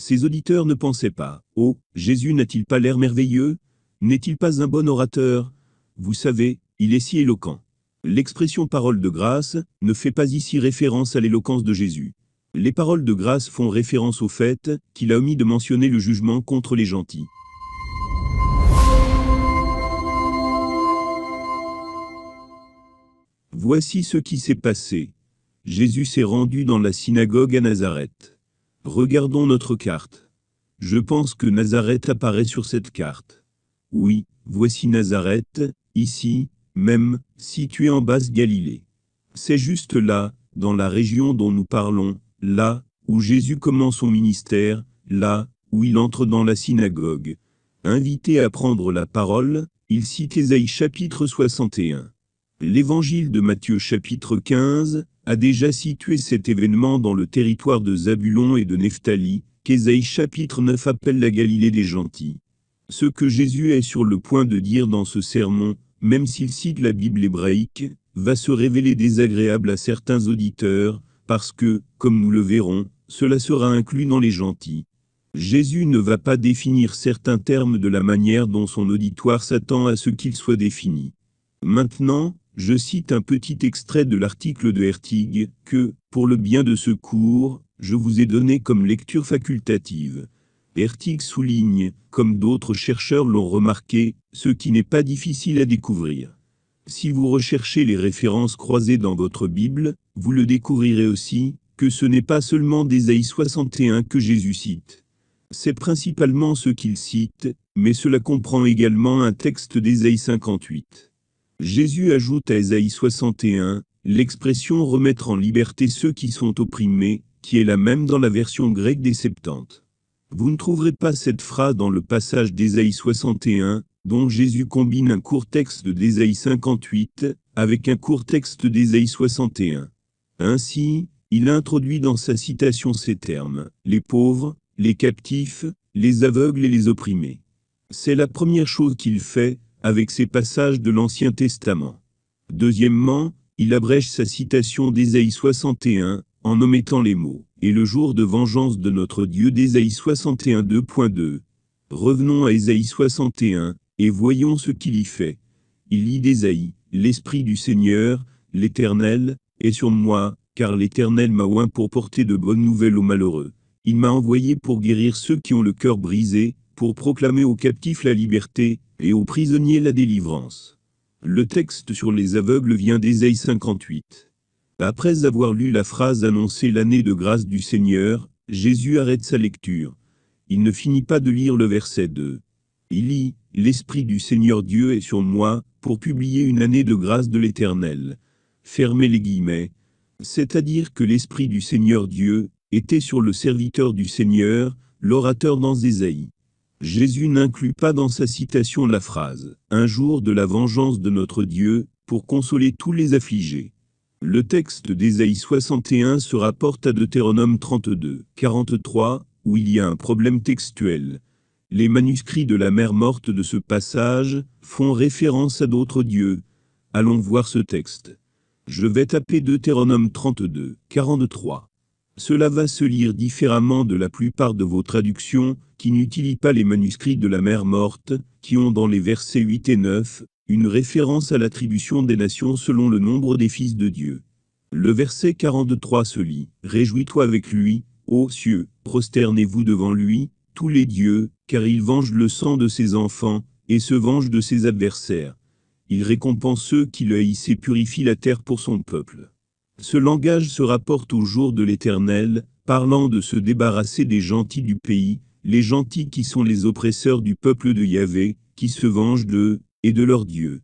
Ses auditeurs ne pensaient pas, Oh, Jésus n'a-t-il pas l'air merveilleux N'est-il pas un bon orateur Vous savez, il est si éloquent. L'expression parole de grâce ne fait pas ici référence à l'éloquence de Jésus. Les paroles de grâce font référence au fait qu'il a omis de mentionner le jugement contre les gentils. Voici ce qui s'est passé. Jésus s'est rendu dans la synagogue à Nazareth. Regardons notre carte. Je pense que Nazareth apparaît sur cette carte. Oui, voici Nazareth, ici, même, situé en basse Galilée. C'est juste là, dans la région dont nous parlons, là, où Jésus commence son ministère, là, où il entre dans la synagogue. Invité à prendre la parole, il cite Ésaïe chapitre 61. L'évangile de Matthieu chapitre 15, a déjà situé cet événement dans le territoire de Zabulon et de Nephtali, qu'Esaïe chapitre 9 appelle la Galilée des gentils. Ce que Jésus est sur le point de dire dans ce sermon, même s'il cite la Bible hébraïque, va se révéler désagréable à certains auditeurs, parce que, comme nous le verrons, cela sera inclus dans les gentils. Jésus ne va pas définir certains termes de la manière dont son auditoire s'attend à ce qu'ils soient définis. Maintenant, je cite un petit extrait de l'article de Hertig, que, pour le bien de ce cours, je vous ai donné comme lecture facultative. Ertig souligne, comme d'autres chercheurs l'ont remarqué, ce qui n'est pas difficile à découvrir. Si vous recherchez les références croisées dans votre Bible, vous le découvrirez aussi, que ce n'est pas seulement d'Esaïe 61 que Jésus cite. C'est principalement ce qu'il cite, mais cela comprend également un texte d'Esaïe 58. Jésus ajoute à Ésaïe 61, l'expression remettre en liberté ceux qui sont opprimés, qui est la même dans la version grecque des Septante. Vous ne trouverez pas cette phrase dans le passage d'Ésaïe 61, dont Jésus combine un court texte d'Ésaïe 58, avec un court texte d'Ésaïe 61. Ainsi, il introduit dans sa citation ces termes, les pauvres, les captifs, les aveugles et les opprimés. C'est la première chose qu'il fait, avec ses passages de l'Ancien Testament. Deuxièmement, il abrège sa citation d'Ésaïe 61, en omettant les mots « et le jour de vengeance de notre Dieu » d'Ésaïe 61 2.2. Revenons à Ésaïe 61, et voyons ce qu'il y fait. Il lit d'Ésaïe, « L'Esprit du Seigneur, l'Éternel, est sur moi, car l'Éternel m'a oint pour porter de bonnes nouvelles aux malheureux. Il m'a envoyé pour guérir ceux qui ont le cœur brisé, pour proclamer aux captifs la liberté, et aux prisonniers la délivrance. Le texte sur les aveugles vient d'Ésaïe 58. Après avoir lu la phrase annoncée l'année de grâce du Seigneur, Jésus arrête sa lecture. Il ne finit pas de lire le verset 2. Il lit « L'Esprit du Seigneur Dieu est sur moi, pour publier une année de grâce de l'Éternel. » Fermez les guillemets. C'est-à-dire que l'Esprit du Seigneur Dieu était sur le serviteur du Seigneur, l'orateur dans Ésaïe. Jésus n'inclut pas dans sa citation la phrase « un jour de la vengeance de notre Dieu » pour consoler tous les affligés. Le texte d'Ésaïe 61 se rapporte à Deutéronome 32, 43, où il y a un problème textuel. Les manuscrits de la Mère morte de ce passage font référence à d'autres dieux. Allons voir ce texte. Je vais taper Deutéronome 32, 43. Cela va se lire différemment de la plupart de vos traductions, qui n'utilisent pas les manuscrits de la Mère morte, qui ont dans les versets 8 et 9, une référence à l'attribution des nations selon le nombre des fils de Dieu. Le verset 43 se lit, Réjouis-toi avec lui, ô cieux, prosternez-vous devant lui, tous les dieux, car il venge le sang de ses enfants, et se venge de ses adversaires. Il récompense ceux qui le haïssent et purifie la terre pour son peuple. Ce langage se rapporte au jour de l'Éternel, parlant de se débarrasser des gentils du pays, les gentils qui sont les oppresseurs du peuple de Yahvé, qui se vengent d'eux, et de leur Dieu.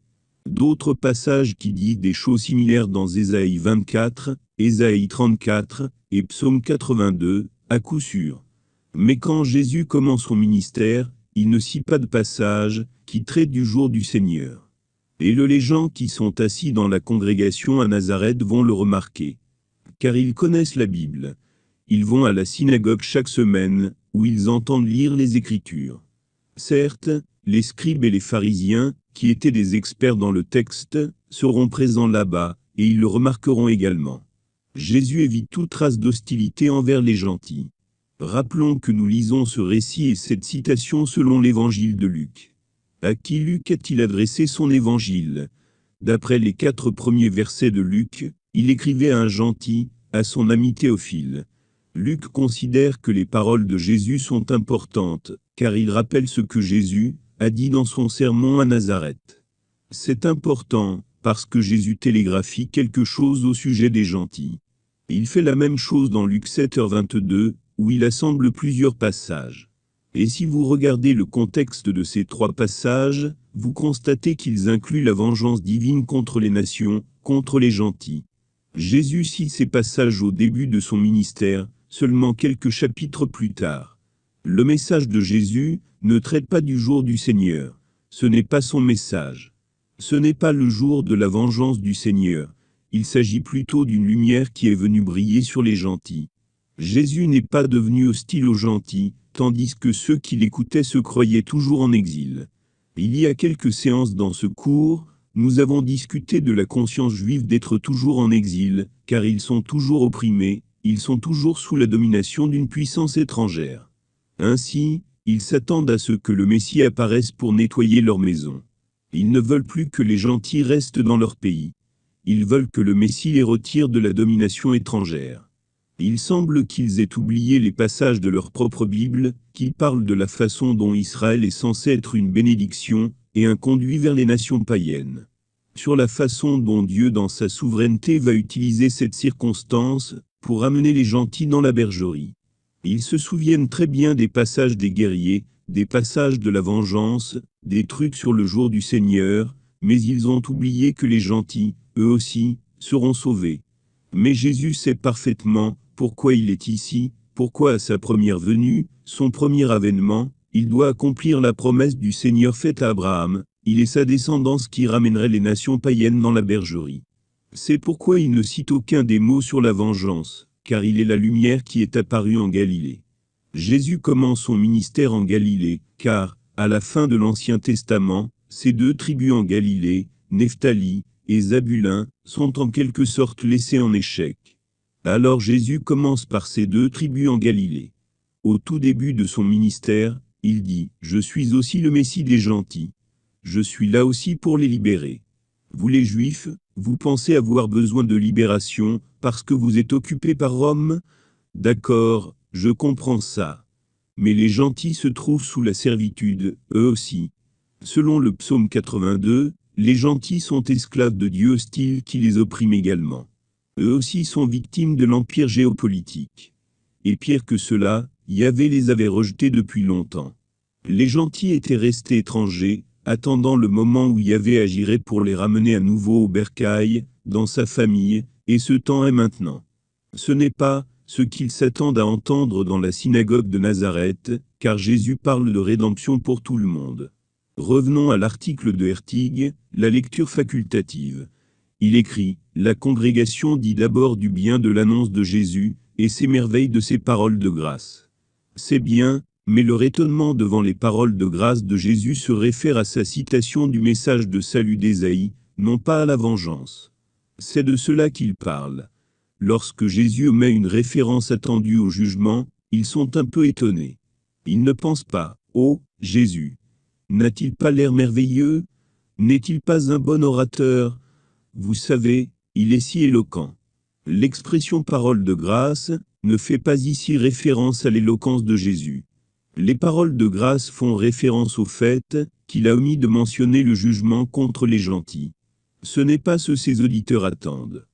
D'autres passages qui disent des choses similaires dans Ésaïe 24, Ésaïe 34, et Psaume 82, à coup sûr. Mais quand Jésus commence son ministère, il ne cite pas de passage, qui traite du jour du Seigneur. Et le, les gens qui sont assis dans la congrégation à Nazareth vont le remarquer. Car ils connaissent la Bible. Ils vont à la synagogue chaque semaine, où ils entendent lire les Écritures. Certes, les scribes et les pharisiens, qui étaient des experts dans le texte, seront présents là-bas, et ils le remarqueront également. Jésus évite toute trace d'hostilité envers les gentils. Rappelons que nous lisons ce récit et cette citation selon l'évangile de Luc. À qui Luc a-t-il adressé son évangile D'après les quatre premiers versets de Luc, il écrivait à un gentil, à son ami Théophile. Luc considère que les paroles de Jésus sont importantes, car il rappelle ce que Jésus a dit dans son sermon à Nazareth. C'est important, parce que Jésus télégraphie quelque chose au sujet des gentils. Il fait la même chose dans Luc 7h22, où il assemble plusieurs passages. Et si vous regardez le contexte de ces trois passages, vous constatez qu'ils incluent la vengeance divine contre les nations, contre les gentils. Jésus cite ces passages au début de son ministère, seulement quelques chapitres plus tard. Le message de Jésus ne traite pas du jour du Seigneur. Ce n'est pas son message. Ce n'est pas le jour de la vengeance du Seigneur. Il s'agit plutôt d'une lumière qui est venue briller sur les gentils. Jésus n'est pas devenu hostile aux gentils, tandis que ceux qui l'écoutaient se croyaient toujours en exil. Il y a quelques séances dans ce cours, nous avons discuté de la conscience juive d'être toujours en exil, car ils sont toujours opprimés, ils sont toujours sous la domination d'une puissance étrangère. Ainsi, ils s'attendent à ce que le Messie apparaisse pour nettoyer leur maison. Ils ne veulent plus que les gentils restent dans leur pays. Ils veulent que le Messie les retire de la domination étrangère. Il semble qu'ils aient oublié les passages de leur propre Bible, qui parlent de la façon dont Israël est censé être une bénédiction, et un conduit vers les nations païennes. Sur la façon dont Dieu dans sa souveraineté va utiliser cette circonstance, pour amener les gentils dans la bergerie. Ils se souviennent très bien des passages des guerriers, des passages de la vengeance, des trucs sur le jour du Seigneur, mais ils ont oublié que les gentils, eux aussi, seront sauvés. Mais Jésus sait parfaitement pourquoi il est ici, pourquoi à sa première venue, son premier avènement, il doit accomplir la promesse du Seigneur faite à Abraham, il est sa descendance qui ramènerait les nations païennes dans la bergerie. C'est pourquoi il ne cite aucun des mots sur la vengeance, car il est la lumière qui est apparue en Galilée. Jésus commence son ministère en Galilée, car, à la fin de l'Ancien Testament, ces deux tribus en Galilée, Nephtali et Zabulin, sont en quelque sorte laissées en échec. Alors Jésus commence par ces deux tribus en Galilée. Au tout début de son ministère, il dit, Je suis aussi le Messie des gentils. Je suis là aussi pour les libérer. Vous les Juifs, vous pensez avoir besoin de libération, parce que vous êtes occupés par Rome D'accord, je comprends ça. Mais les gentils se trouvent sous la servitude, eux aussi. Selon le psaume 82, les gentils sont esclaves de Dieu hostile qui les opprime également. Eux aussi sont victimes de l'empire géopolitique. Et pire que cela, Yahvé les avait rejetés depuis longtemps. Les gentils étaient restés étrangers, attendant le moment où Yahvé agirait pour les ramener à nouveau au bercail, dans sa famille, et ce temps est maintenant. Ce n'est pas ce qu'ils s'attendent à entendre dans la synagogue de Nazareth, car Jésus parle de rédemption pour tout le monde. Revenons à l'article de Hertig, la lecture facultative. Il écrit, La congrégation dit d'abord du bien de l'annonce de Jésus, et s'émerveille de ses paroles de grâce. C'est bien, mais leur étonnement devant les paroles de grâce de Jésus se réfère à sa citation du message de salut d'Ésaïe, non pas à la vengeance. C'est de cela qu'il parle. Lorsque Jésus met une référence attendue au jugement, ils sont un peu étonnés. Ils ne pensent pas, oh, Jésus, n'a-t-il pas l'air merveilleux N'est-il pas un bon orateur Vous savez, il est si éloquent. L'expression parole de grâce ne fait pas ici référence à l'éloquence de Jésus. Les paroles de grâce font référence au fait qu'il a omis de mentionner le jugement contre les gentils. Ce n'est pas ce que ses auditeurs attendent.